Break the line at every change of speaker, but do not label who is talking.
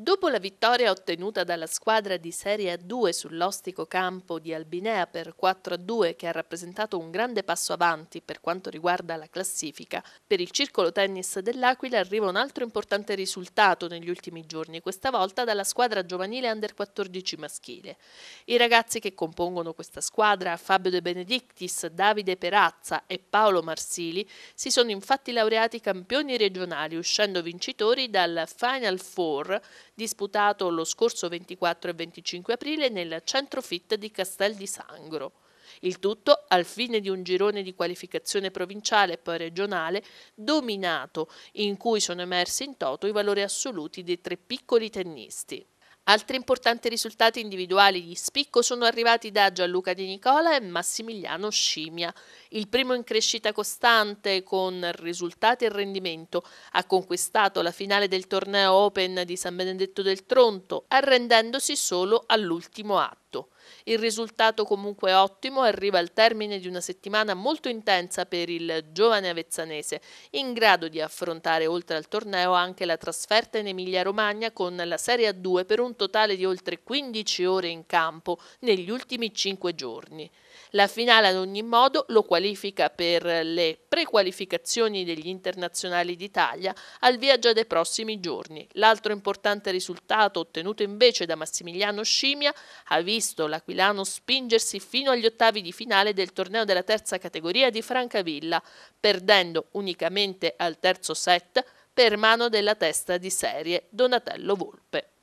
Dopo la vittoria ottenuta dalla squadra di Serie A2 sull'ostico campo di Albinea per 4-2 che ha rappresentato un grande passo avanti per quanto riguarda la classifica, per il circolo tennis dell'Aquila arriva un altro importante risultato negli ultimi giorni, questa volta dalla squadra giovanile under 14 maschile. I ragazzi che compongono questa squadra, Fabio De Benedictis, Davide Perazza e Paolo Marsili, si sono infatti laureati campioni regionali uscendo vincitori dal Final Four disputato lo scorso 24 e 25 aprile nel centro fit di Castel di Sangro. Il tutto al fine di un girone di qualificazione provinciale e poi regionale dominato, in cui sono emersi in toto i valori assoluti dei tre piccoli tennisti. Altri importanti risultati individuali di spicco sono arrivati da Gianluca Di Nicola e Massimiliano Scimia. Il primo in crescita costante con risultati e rendimento ha conquistato la finale del torneo Open di San Benedetto del Tronto, arrendendosi solo all'ultimo atto fatto. Il risultato comunque ottimo arriva al termine di una settimana molto intensa per il giovane avezzanese, in grado di affrontare oltre al torneo anche la trasferta in Emilia-Romagna con la Serie A2 per un totale di oltre 15 ore in campo negli ultimi 5 giorni. La finale ad ogni modo lo qualifica per le prequalificazioni degli internazionali d'Italia al viaggio dei prossimi giorni. L'altro importante risultato ottenuto invece da Massimiliano Scimia ha visto visto l'Aquilano spingersi fino agli ottavi di finale del torneo della terza categoria di Francavilla, perdendo unicamente al terzo set per mano della testa di serie Donatello Volpe.